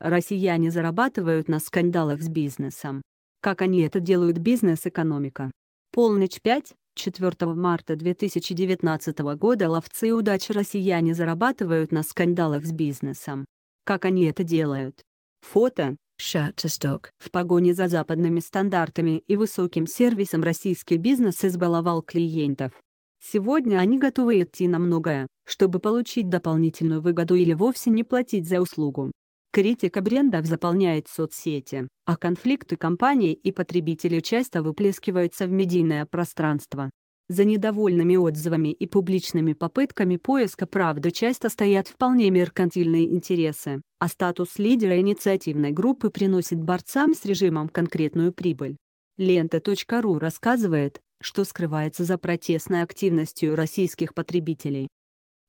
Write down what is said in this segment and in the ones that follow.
Россияне зарабатывают на скандалах с бизнесом. Как они это делают бизнес-экономика? Полночь 5, 4 марта 2019 года ловцы удачи россияне зарабатывают на скандалах с бизнесом. Как они это делают? Фото. Shutterstock. В погоне за западными стандартами и высоким сервисом российский бизнес избаловал клиентов. Сегодня они готовы идти на многое, чтобы получить дополнительную выгоду или вовсе не платить за услугу. Критика брендов заполняет соцсети, а конфликты компаний и потребителей часто выплескиваются в медийное пространство. За недовольными отзывами и публичными попытками поиска правды часто стоят вполне меркантильные интересы, а статус лидера инициативной группы приносит борцам с режимом конкретную прибыль. Лента.ру рассказывает, что скрывается за протестной активностью российских потребителей.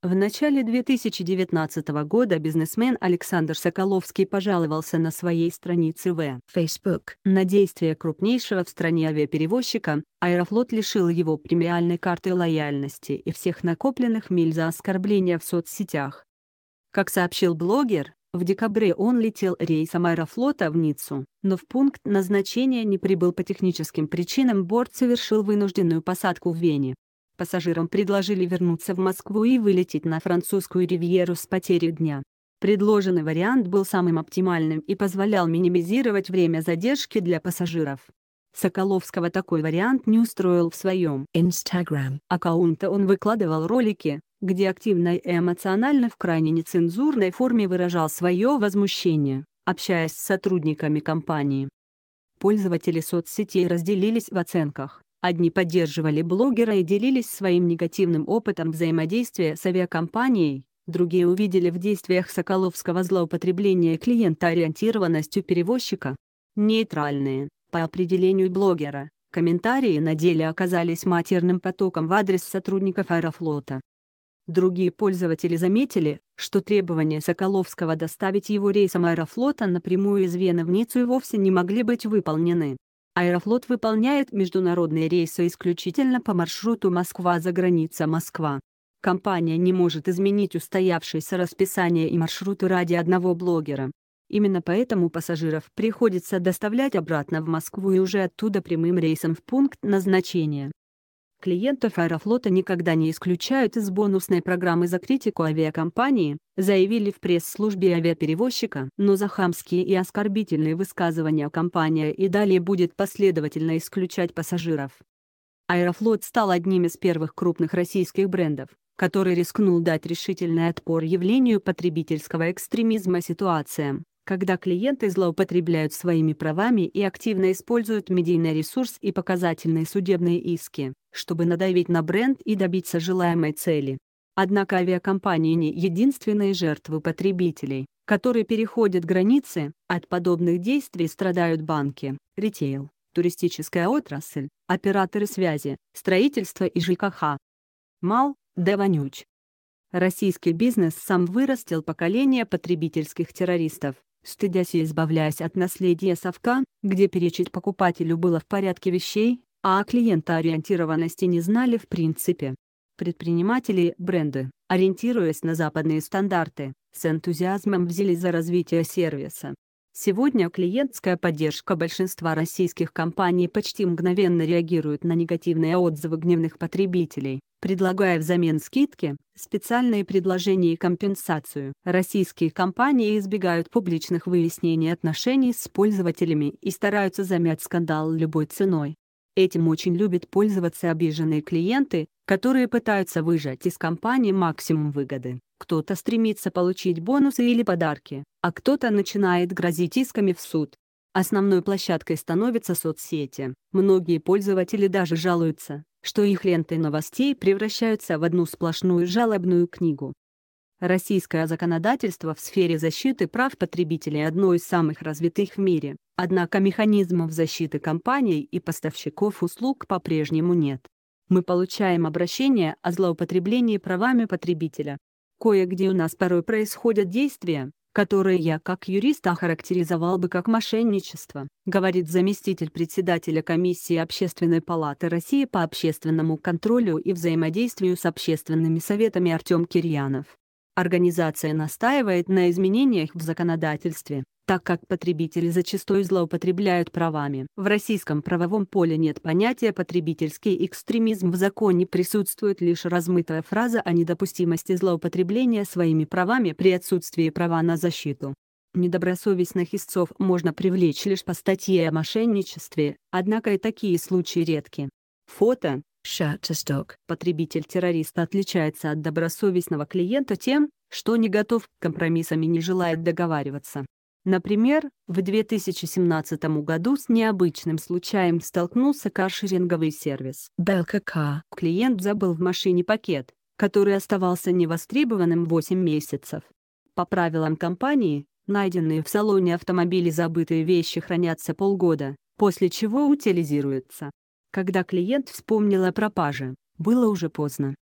В начале 2019 года бизнесмен Александр Соколовский пожаловался на своей странице в Facebook на действия крупнейшего в стране авиаперевозчика. Аэрофлот лишил его премиальной карты лояльности и всех накопленных миль за оскорбления в соцсетях. Как сообщил блогер, в декабре он летел рейсом Аэрофлота в Ниццу, но в пункт назначения не прибыл по техническим причинам, борт совершил вынужденную посадку в Вене. Пассажирам предложили вернуться в Москву и вылететь на французскую ривьеру с потерей дня. Предложенный вариант был самым оптимальным и позволял минимизировать время задержки для пассажиров. Соколовского такой вариант не устроил в своем Instagram аккаунте. Он выкладывал ролики, где активно и эмоционально в крайне нецензурной форме выражал свое возмущение, общаясь с сотрудниками компании. Пользователи соцсетей разделились в оценках. Одни поддерживали блогера и делились своим негативным опытом взаимодействия с авиакомпанией, другие увидели в действиях Соколовского злоупотребление клиентоориентированностью перевозчика. Нейтральные, по определению блогера, комментарии на деле оказались матерным потоком в адрес сотрудников Аэрофлота. Другие пользователи заметили, что требования Соколовского доставить его рейсом Аэрофлота напрямую из Вены в Ниццу и вовсе не могли быть выполнены. Аэрофлот выполняет международные рейсы исключительно по маршруту москва заграница москва Компания не может изменить устоявшееся расписание и маршруты ради одного блогера. Именно поэтому пассажиров приходится доставлять обратно в Москву и уже оттуда прямым рейсом в пункт назначения. Клиентов Аэрофлота никогда не исключают из бонусной программы за критику авиакомпании, заявили в пресс-службе авиаперевозчика, но за хамские и оскорбительные высказывания компания и далее будет последовательно исключать пассажиров. Аэрофлот стал одним из первых крупных российских брендов, который рискнул дать решительный отпор явлению потребительского экстремизма ситуациям, когда клиенты злоупотребляют своими правами и активно используют медийный ресурс и показательные судебные иски, чтобы надавить на бренд и добиться желаемой цели. Однако авиакомпании не единственные жертвы потребителей, которые переходят границы, от подобных действий страдают банки, ритейл, туристическая отрасль, операторы связи, строительство и ЖКХ. Мал, Деванюч. Российский бизнес сам вырастил поколение потребительских террористов, Стыдясь и избавляясь от наследия совка, где перечить покупателю было в порядке вещей, а о клиентоориентированности не знали в принципе. Предприниматели бренды, ориентируясь на западные стандарты, с энтузиазмом взялись за развитие сервиса. Сегодня клиентская поддержка большинства российских компаний почти мгновенно реагирует на негативные отзывы гневных потребителей предлагая взамен скидки, специальные предложения и компенсацию. Российские компании избегают публичных выяснений отношений с пользователями и стараются замять скандал любой ценой. Этим очень любят пользоваться обиженные клиенты, которые пытаются выжать из компании максимум выгоды. Кто-то стремится получить бонусы или подарки, а кто-то начинает грозить исками в суд. Основной площадкой становятся соцсети. Многие пользователи даже жалуются, что их ленты новостей превращаются в одну сплошную жалобную книгу. Российское законодательство в сфере защиты прав потребителей одно из самых развитых в мире, однако механизмов защиты компаний и поставщиков услуг по-прежнему нет. Мы получаем обращения о злоупотреблении правами потребителя. Кое-где у нас порой происходят действия, которое я как юрист охарактеризовал бы как мошенничество, говорит заместитель председателя Комиссии Общественной палаты России по общественному контролю и взаимодействию с общественными советами Артем Кирьянов. Организация настаивает на изменениях в законодательстве, так как потребители зачастую злоупотребляют правами. В российском правовом поле нет понятия «потребительский экстремизм». В законе присутствует лишь размытая фраза о недопустимости злоупотребления своими правами при отсутствии права на защиту. Недобросовестных истцов можно привлечь лишь по статье о мошенничестве, однако и такие случаи редки. Фото Shutterstock. Потребитель-террорист отличается от добросовестного клиента тем, что не готов к компромиссам и не желает договариваться. Например, в 2017 году с необычным случаем столкнулся каршеринговый сервис БЛКК. Клиент забыл в машине пакет, который оставался невостребованным 8 месяцев. По правилам компании, найденные в салоне автомобиля забытые вещи хранятся полгода, после чего утилизируются. Когда клиент вспомнил о пропаже, было уже поздно.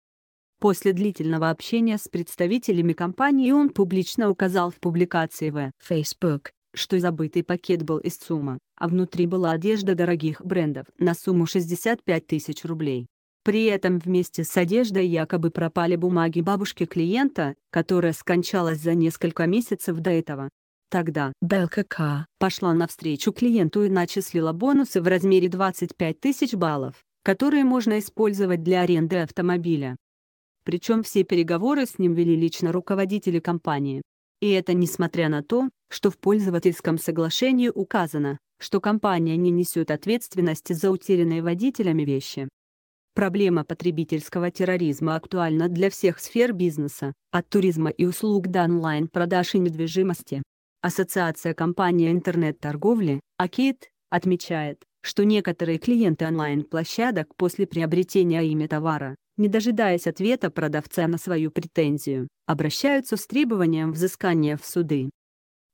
После длительного общения с представителями компании он публично указал в публикации в Facebook, что забытый пакет был из ЦУМа, а внутри была одежда дорогих брендов на сумму 65 тысяч рублей. При этом вместе с одеждой якобы пропали бумаги бабушки клиента, которая скончалась за несколько месяцев до этого. Тогда Белка К. пошла навстречу клиенту и начислила бонусы в размере 25 тысяч баллов, которые можно использовать для аренды автомобиля. Причем все переговоры с ним вели лично руководители компании. И это несмотря на то, что в пользовательском соглашении указано, что компания не несет ответственности за утерянные водителями вещи. Проблема потребительского терроризма актуальна для всех сфер бизнеса, от туризма и услуг до онлайн-продаж и недвижимости. Ассоциация компаний интернет-торговли, АКИТ, отмечает, что некоторые клиенты онлайн-площадок после приобретения ими товара не дожидаясь ответа продавца на свою претензию, обращаются с требованием взыскания в суды.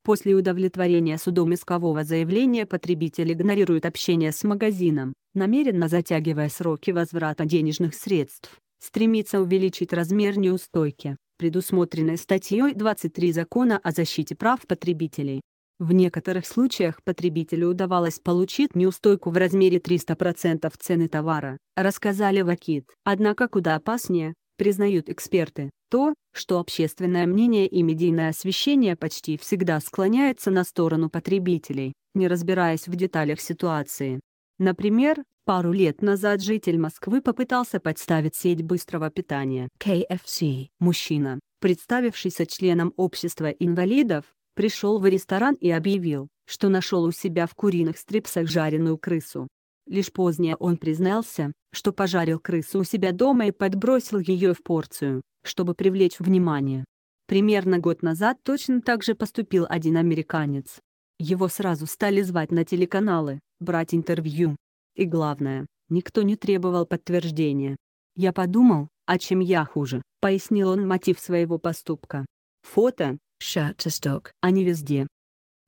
После удовлетворения судом искового заявления потребитель игнорирует общение с магазином, намеренно затягивая сроки возврата денежных средств, стремится увеличить размер неустойки, предусмотренной статьей 23 Закона о защите прав потребителей. В некоторых случаях потребителю удавалось получить неустойку в размере 300% цены товара, рассказали Вакит. Однако куда опаснее, признают эксперты, то, что общественное мнение и медийное освещение почти всегда склоняется на сторону потребителей, не разбираясь в деталях ситуации. Например, пару лет назад житель Москвы попытался подставить сеть быстрого питания KFC. Мужчина, представившийся членом общества инвалидов, пришел в ресторан и объявил, что нашел у себя в куриных стрипсах жареную крысу. Лишь позднее он признался, что пожарил крысу у себя дома и подбросил ее в порцию, чтобы привлечь внимание. Примерно год назад точно так же поступил один американец. Его сразу стали звать на телеканалы, брать интервью. И главное, никто не требовал подтверждения. Я подумал, а чем я хуже, пояснил он мотив своего поступка. Фото, shirt to а не везде.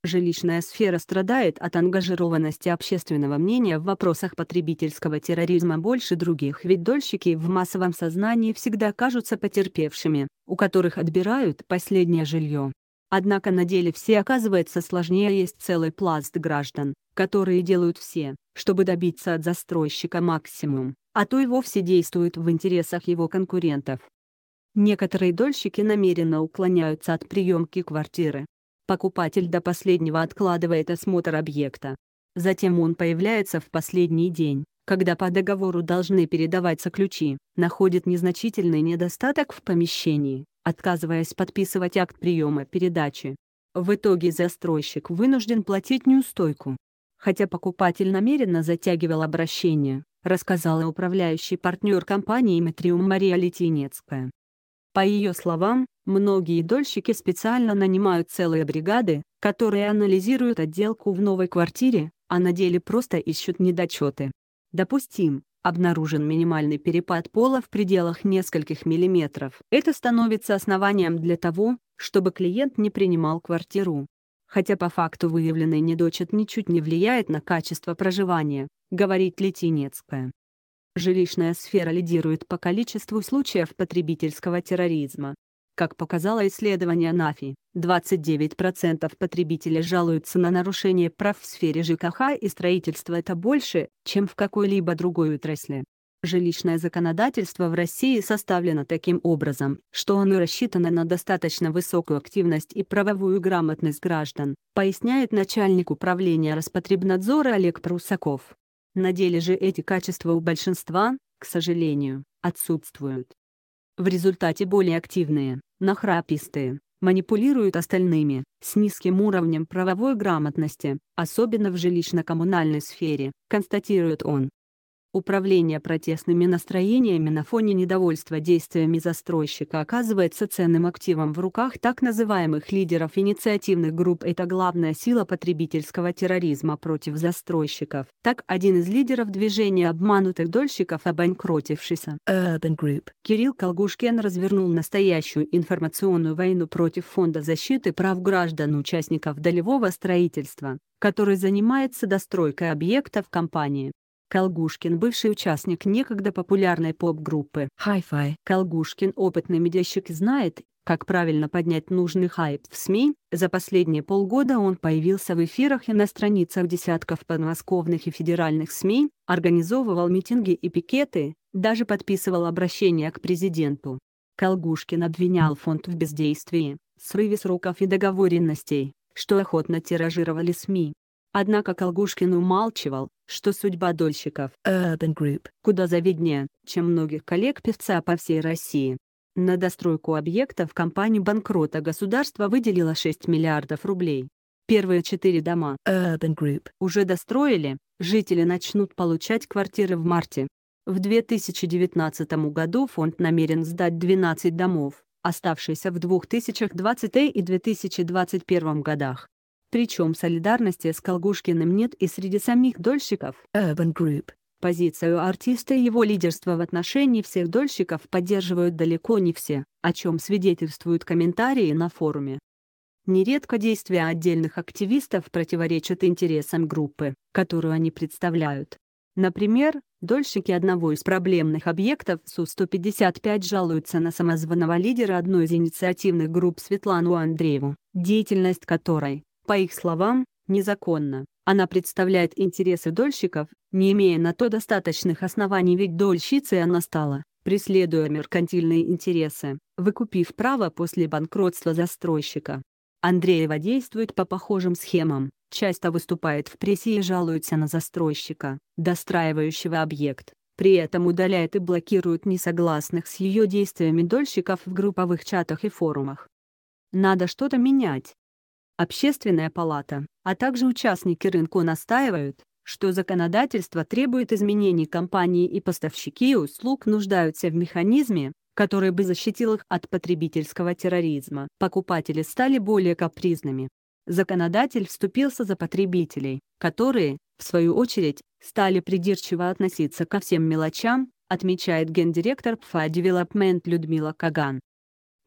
Жилищная сфера страдает от ангажированности общественного мнения в вопросах потребительского терроризма больше других, ведь дольщики в массовом сознании всегда кажутся потерпевшими, у которых отбирают последнее жилье. Однако на деле все оказывается сложнее есть целый пласт граждан, которые делают все, чтобы добиться от застройщика максимум, а то и вовсе действуют в интересах его конкурентов. Некоторые дольщики намеренно уклоняются от приемки квартиры. Покупатель до последнего откладывает осмотр объекта. Затем он появляется в последний день, когда по договору должны передаваться ключи, находит незначительный недостаток в помещении, отказываясь подписывать акт приема передачи. В итоге застройщик вынужден платить неустойку. Хотя покупатель намеренно затягивал обращение, рассказала управляющий партнер компании Метриум Мария Летинецкая. По ее словам, многие дольщики специально нанимают целые бригады, которые анализируют отделку в новой квартире, а на деле просто ищут недочеты. Допустим, обнаружен минимальный перепад пола в пределах нескольких миллиметров. Это становится основанием для того, чтобы клиент не принимал квартиру. Хотя по факту выявленный недочет ничуть не влияет на качество проживания, говорит Летинецкая жилищная сфера лидирует по количеству случаев потребительского терроризма. Как показало исследование НАФИ, 29% потребителей жалуются на нарушение прав в сфере ЖКХ и строительства это больше, чем в какой-либо другой отрасли. Жилищное законодательство в России составлено таким образом, что оно рассчитано на достаточно высокую активность и правовую грамотность граждан, поясняет начальник управления Роспотребнадзора Олег Прусаков. На деле же эти качества у большинства, к сожалению, отсутствуют. В результате более активные, нахрапистые, манипулируют остальными, с низким уровнем правовой грамотности, особенно в жилищно-коммунальной сфере, констатирует он. Управление протестными настроениями на фоне недовольства действиями застройщика оказывается ценным активом в руках так называемых лидеров инициативных групп. Это главная сила потребительского терроризма против застройщиков. Так, один из лидеров движения обманутых дольщиков, обанкротившийся Urban Group, Кирилл Колгушкин развернул настоящую информационную войну против Фонда защиты прав граждан участников долевого строительства который занимается достройкой объектов компании. Калгушкин, бывший участник некогда популярной поп-группы Hi-Fi. Калгушкин опытный медиащик знает, как правильно поднять нужный хайп в СМИ, за последние полгода он появился в эфирах и на страницах десятков подмосковных и федеральных СМИ, организовывал митинги и пикеты, даже подписывал обращения к президенту. Калгушкин обвинял фонд в бездействии, срыве сроков и договоренностей, что охотно тиражировали СМИ. Однако Колгушкин умалчивал, что судьба дольщиков Urban Group куда завиднее, чем многих коллег певца по всей России. На достройку объектов компании банкрота государство выделило 6 миллиардов рублей. Первые четыре дома Urban Group уже достроили, жители начнут получать квартиры в марте. В 2019 году фонд намерен сдать 12 домов, оставшиеся в 2020 и 2021 годах. Причем солидарности с Колгушкиным нет и среди самих дольщиков. Urban Group. Позицию артиста и его лидерство в отношении всех дольщиков поддерживают далеко не все, о чем свидетельствуют комментарии на форуме. Нередко действия отдельных активистов противоречат интересам группы, которую они представляют. Например, дольщики одного из проблемных объектов СУ-155 жалуются на самозваного лидера одной из инициативных групп Светлану Андрееву, деятельность которой, по их словам, незаконно. Она представляет интересы дольщиков, не имея на то достаточных оснований, ведь дольщицей она стала, преследуя меркантильные интересы, выкупив право после банкротства застройщика. Андреева действует по похожим схемам, часто выступает в прессе и жалуется на застройщика, достраивающего объект, при этом удаляет и блокирует несогласных с ее действиями дольщиков в групповых чатах и форумах. Надо что-то менять, Общественная палата, а также участники рынка настаивают, что законодательство требует изменений компании и поставщики услуг нуждаются в механизме, который бы защитил их от потребительского терроризма. Покупатели стали более капризными. Законодатель вступился за потребителей, которые, в свою очередь, стали придирчиво относиться ко всем мелочам, отмечает гендиректор ПФА Девелопмент Людмила Каган.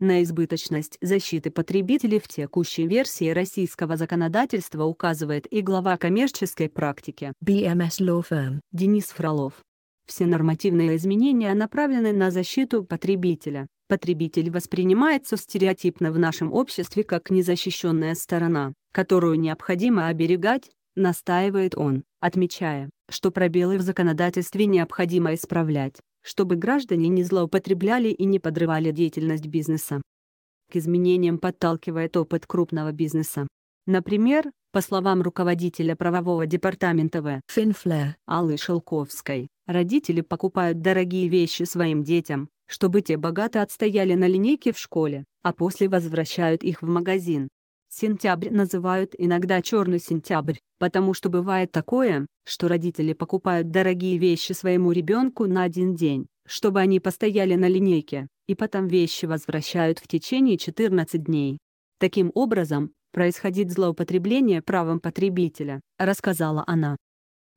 На избыточность защиты потребителей в текущей версии российского законодательства указывает и глава коммерческой практики BMS Law Firm Денис Фролов. Все нормативные изменения направлены на защиту потребителя. Потребитель воспринимается стереотипно в нашем обществе как незащищенная сторона, которую необходимо оберегать, настаивает он, отмечая, что пробелы в законодательстве необходимо исправлять, чтобы граждане не злоупотребляли и не подрывали деятельность бизнеса. К изменениям подталкивает опыт крупного бизнеса. Например, по словам руководителя правового департамента В. Финфле Аллы Шелковской, родители покупают дорогие вещи своим детям, чтобы те богато отстояли на линейке в школе, а после возвращают их в магазин, Сентябрь называют иногда черный сентябрь, потому что бывает такое, что родители покупают дорогие вещи своему ребенку на один день, чтобы они постояли на линейке, и потом вещи возвращают в течение 14 дней. Таким образом, происходит злоупотребление правом потребителя, рассказала она.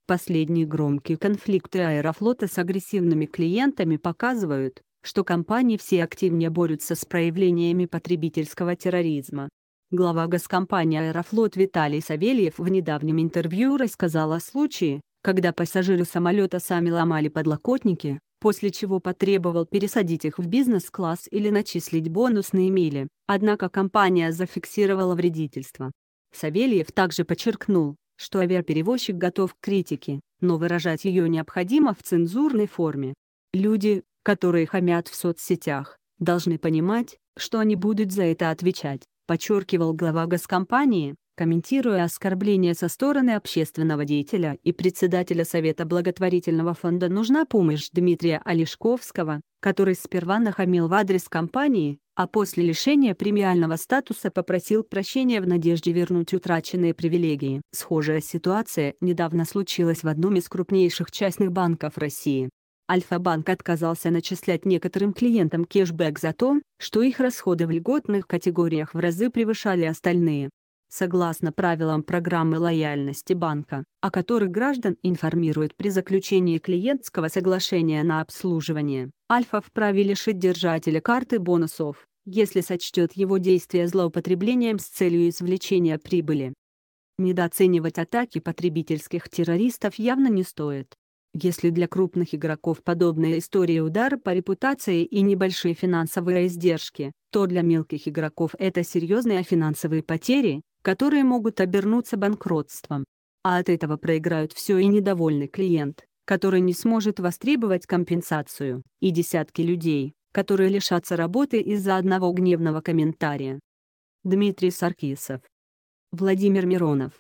Последние громкие конфликты Аэрофлота с агрессивными клиентами показывают, что компании все активнее борются с проявлениями потребительского терроризма. Глава госкомпании «Аэрофлот» Виталий Савельев в недавнем интервью рассказал о случае, когда пассажиры самолета сами ломали подлокотники, после чего потребовал пересадить их в бизнес-класс или начислить бонусные мили, однако компания зафиксировала вредительство. Савельев также подчеркнул, что авиаперевозчик готов к критике, но выражать ее необходимо в цензурной форме. Люди, которые хамят в соцсетях, должны понимать, что они будут за это отвечать подчеркивал глава госкомпании, комментируя оскорбления со стороны общественного деятеля и председателя Совета благотворительного фонда «Нужна помощь» Дмитрия Олешковского, который сперва нахамил в адрес компании, а после лишения премиального статуса попросил прощения в надежде вернуть утраченные привилегии. Схожая ситуация недавно случилась в одном из крупнейших частных банков России. Альфа-банк отказался начислять некоторым клиентам кешбэк за то, что их расходы в льготных категориях в разы превышали остальные. Согласно правилам программы лояльности банка, о которых граждан информируют при заключении клиентского соглашения на обслуживание, Альфа вправе лишить держателя карты бонусов, если сочтет его действия злоупотреблением с целью извлечения прибыли. Недооценивать атаки потребительских террористов явно не стоит. Если для крупных игроков подобная история удар по репутации и небольшие финансовые издержки, то для мелких игроков это серьезные финансовые потери, которые могут обернуться банкротством. А от этого проиграют все и недовольный клиент, который не сможет востребовать компенсацию, и десятки людей, которые лишатся работы из-за одного гневного комментария. Дмитрий Саркисов Владимир Миронов